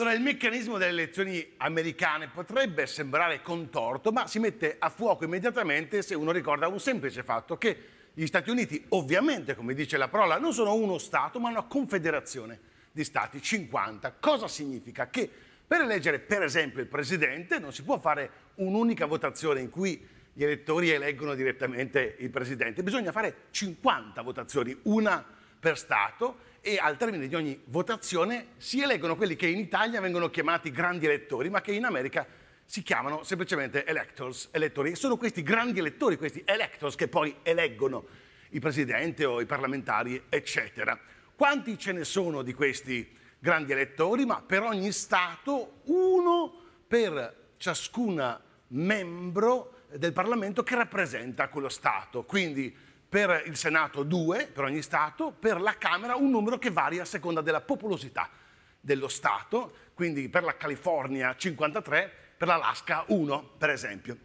Allora, il meccanismo delle elezioni americane potrebbe sembrare contorto, ma si mette a fuoco immediatamente se uno ricorda un semplice fatto, che gli Stati Uniti, ovviamente, come dice la parola, non sono uno Stato, ma una confederazione di Stati, 50. Cosa significa? Che per eleggere, per esempio, il Presidente non si può fare un'unica votazione in cui gli elettori eleggono direttamente il Presidente, bisogna fare 50 votazioni, una votazione per Stato e al termine di ogni votazione si eleggono quelli che in Italia vengono chiamati grandi elettori, ma che in America si chiamano semplicemente electors, elettori. E sono questi grandi elettori, questi electors, che poi eleggono il presidente o i parlamentari, eccetera. Quanti ce ne sono di questi grandi elettori? Ma per ogni Stato uno per ciascun membro del Parlamento che rappresenta quello Stato. Quindi per il Senato due per ogni Stato, per la Camera un numero che varia a seconda della popolosità dello Stato, quindi per la California 53, per l'Alaska 1 per esempio.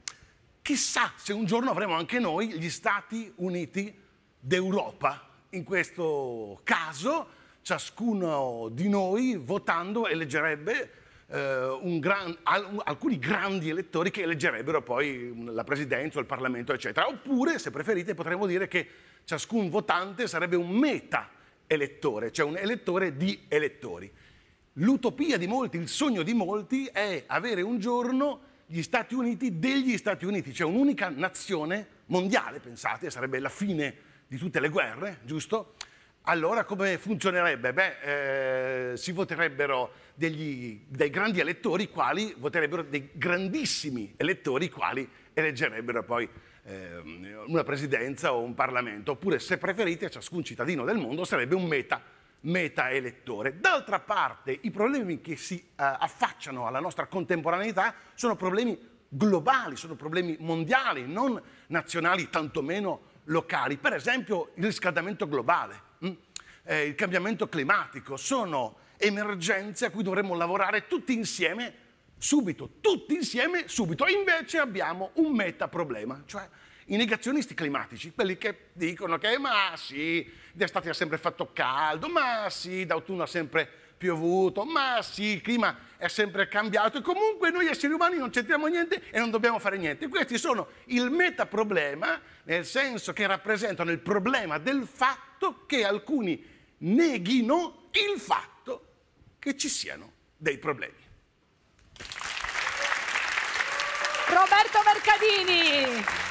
Chissà se un giorno avremo anche noi gli Stati Uniti d'Europa. In questo caso ciascuno di noi votando eleggerebbe eh, gran, alcuni grandi elettori che eleggerebbero poi la presidenza o il Parlamento, eccetera. Oppure, se preferite, potremmo dire che ciascun votante sarebbe un meta elettore, cioè un elettore di elettori. L'utopia di molti, il sogno di molti è avere un giorno gli Stati Uniti degli Stati Uniti, cioè un'unica nazione mondiale, pensate, sarebbe la fine di tutte le guerre, giusto? Allora come funzionerebbe? Beh, eh, si voterebbero degli, dei grandi elettori quali voterebbero dei grandissimi elettori quali eleggerebbero poi eh, una presidenza o un Parlamento, oppure se preferite ciascun cittadino del mondo sarebbe un meta, meta elettore. D'altra parte i problemi che si eh, affacciano alla nostra contemporaneità sono problemi globali, sono problemi mondiali, non nazionali, tantomeno locali. Per esempio il riscaldamento globale eh, il cambiamento climatico, sono emergenze a cui dovremmo lavorare tutti insieme subito, tutti insieme subito. E invece abbiamo un meta problema, cioè i negazionisti climatici, quelli che dicono che ma sì, d'estate ha sempre fatto caldo, ma sì, d'autunno ha sempre piovuto, ma sì, il clima è sempre cambiato e comunque noi esseri umani non c'entriamo niente e non dobbiamo fare niente. Questi sono il metaproblema, nel senso che rappresentano il problema del fatto che alcuni neghino il fatto che ci siano dei problemi. Roberto Mercadini.